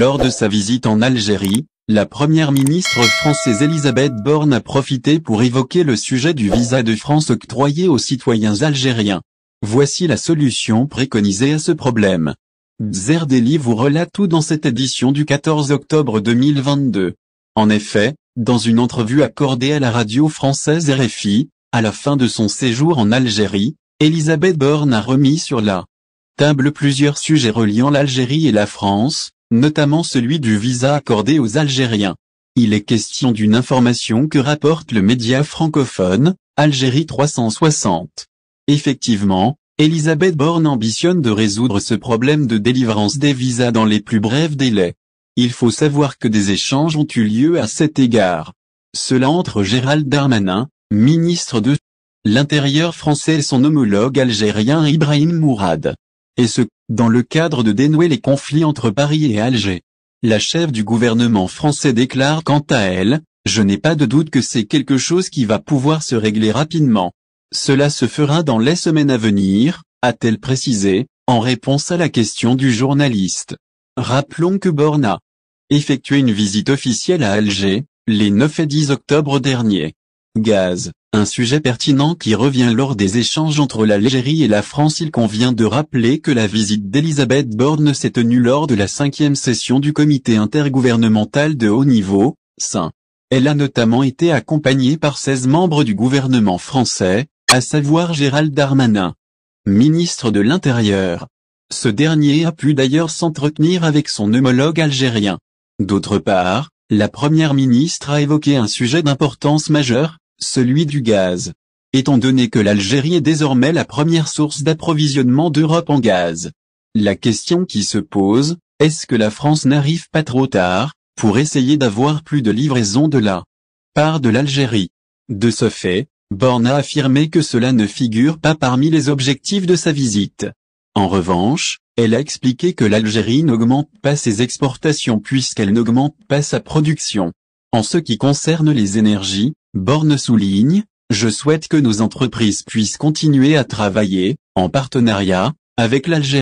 Lors de sa visite en Algérie, la première ministre française Elisabeth Borne a profité pour évoquer le sujet du visa de France octroyé aux citoyens algériens. Voici la solution préconisée à ce problème. Zerdeli vous relate tout dans cette édition du 14 octobre 2022. En effet, dans une entrevue accordée à la radio française RFI, à la fin de son séjour en Algérie, Elisabeth Borne a remis sur la table plusieurs sujets reliant l'Algérie et la France, notamment celui du visa accordé aux Algériens. Il est question d'une information que rapporte le média francophone, Algérie 360. Effectivement, Elisabeth Borne ambitionne de résoudre ce problème de délivrance des visas dans les plus brefs délais. Il faut savoir que des échanges ont eu lieu à cet égard. Cela entre Gérald Darmanin, ministre de l'Intérieur français et son homologue algérien Ibrahim Mourad et ce, dans le cadre de dénouer les conflits entre Paris et Alger. La chef du gouvernement français déclare quant à elle, je n'ai pas de doute que c'est quelque chose qui va pouvoir se régler rapidement. Cela se fera dans les semaines à venir, a-t-elle précisé, en réponse à la question du journaliste. Rappelons que Borna effectué une visite officielle à Alger, les 9 et 10 octobre dernier. Gaz, un sujet pertinent qui revient lors des échanges entre l'Algérie et la France. Il convient de rappeler que la visite d'Elisabeth Borne s'est tenue lors de la cinquième session du comité intergouvernemental de haut niveau, Saint. Elle a notamment été accompagnée par 16 membres du gouvernement français, à savoir Gérald Darmanin, ministre de l'Intérieur. Ce dernier a pu d'ailleurs s'entretenir avec son homologue algérien. D'autre part, la première ministre a évoqué un sujet d'importance majeure, celui du gaz. Étant donné que l'Algérie est désormais la première source d'approvisionnement d'Europe en gaz. La question qui se pose, est-ce que la France n'arrive pas trop tard, pour essayer d'avoir plus de livraisons de la part de l'Algérie De ce fait, Borne a affirmé que cela ne figure pas parmi les objectifs de sa visite. En revanche, elle a expliqué que l'Algérie n'augmente pas ses exportations puisqu'elle n'augmente pas sa production. En ce qui concerne les énergies, Borne souligne, je souhaite que nos entreprises puissent continuer à travailler, en partenariat, avec l'Algérie.